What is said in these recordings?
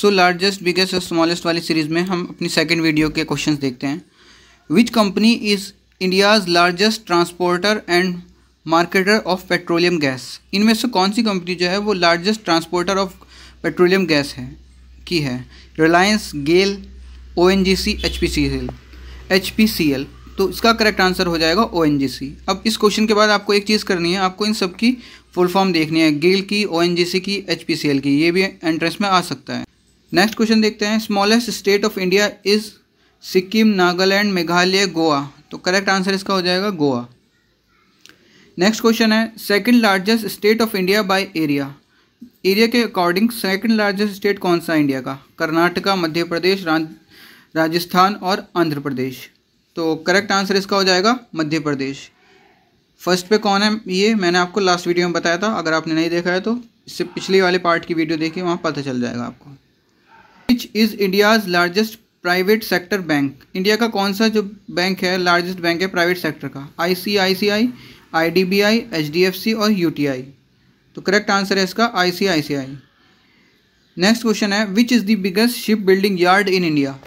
सो largest biggest और smallest वाली series में हम अपनी सेकेंड वीडियो के क्वेश्चन देखते हैं which company is India's largest transporter and marketer of petroleum gas इनमें से कौन सी कंपनी जो है वो largest transporter of petroleum gas है की है Reliance GAIL O N G C H P C L H P C L तो इसका करेक्ट आंसर हो जाएगा ओ एन जी सी अब इस क्वेश्चन के बाद आपको एक चीज़ करनी है आपको इन सब की फुल फॉर्म देखनी है गेल की ओ एन जी सी की एच पी सी एल की ये भी एंट्रेंस में आ सकता है नेक्स्ट क्वेश्चन देखते हैं smallest state of India is Sikkim Nagaland Meghalaya Goa तो करेक्ट आंसर इसका हो जाएगा गोवा नेक्स्ट क्वेश्चन है second largest state of India by area area के अकॉर्डिंग सेकंड लार्जेस्ट स्टेट कौन सा इंडिया का कर्नाटका मध्य प्रदेश राजस्थान और आंध्र प्रदेश तो करेक्ट आंसर इसका हो जाएगा मध्य प्रदेश फर्स्ट पे कौन है ये मैंने आपको लास्ट वीडियो में बताया था अगर आपने नहीं देखा है तो इससे पिछले वाले पार्ट की वीडियो देखिए वहाँ पता चल जाएगा आपको which is India's largest private sector bank India का कौन सा जो बैंक है लार्जेस्ट बैंक है प्राइवेट सेक्टर का I C I C I I D B I H D F C और यू टी आई तो करेक्ट आंसर है इसका आई C I C I next question है which is the biggest ship building yard in India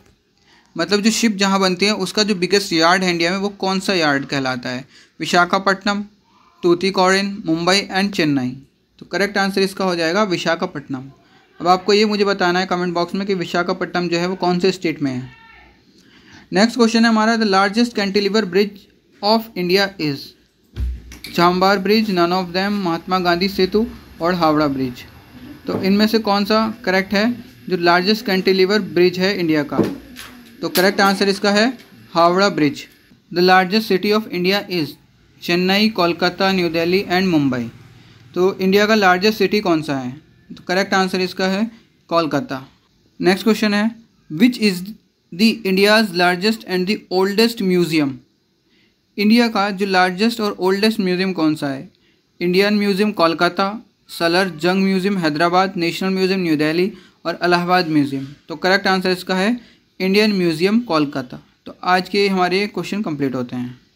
मतलब जो ship जहाँ बनती है उसका जो बिगेस्ट यार्ड है इंडिया में वो कौन सा यार्ड कहलाता है विशाखापट्टनम तूतीकोरिन मुंबई एंड चेन्नई तो करेक्ट आंसर इसका हो जाएगा विशाखापट्टनम अब आपको ये मुझे बताना है कमेंट बॉक्स में कि विशाखापट्टनम जो है वो कौन से स्टेट में है नेक्स्ट क्वेश्चन है हमारा the largest cantilever bridge of India is Chambal bridge none of them Mahatma Gandhi Setu और हावड़ा ब्रिज तो इनमें से कौन सा करेक्ट है जो लार्जेस्ट कैंटिलीवर ब्रिज है इंडिया का तो करेक्ट आंसर इसका है Howrah bridge the largest city of India is Chennai Kolkata new Delhi and Mumbai तो इंडिया का लार्जेस्ट सिटी कौन सा है तो करेक्ट आंसर इसका है कोलकाता नेक्स्ट क्वेश्चन है which is the India's largest and the oldest museum India का जो लार्जेस्ट और ओल्डेस्ट म्यूज़ियम कौन सा है Indian museum Kolkata Salar Jung museum Hyderabad national museum new Delhi और अलाहाबाद म्यूज़ियम तो करेक्ट आंसर इसका है इंडियन म्यूज़ियम कोलकाता तो आज के हमारे क्वेश्चन कंप्लीट होते हैं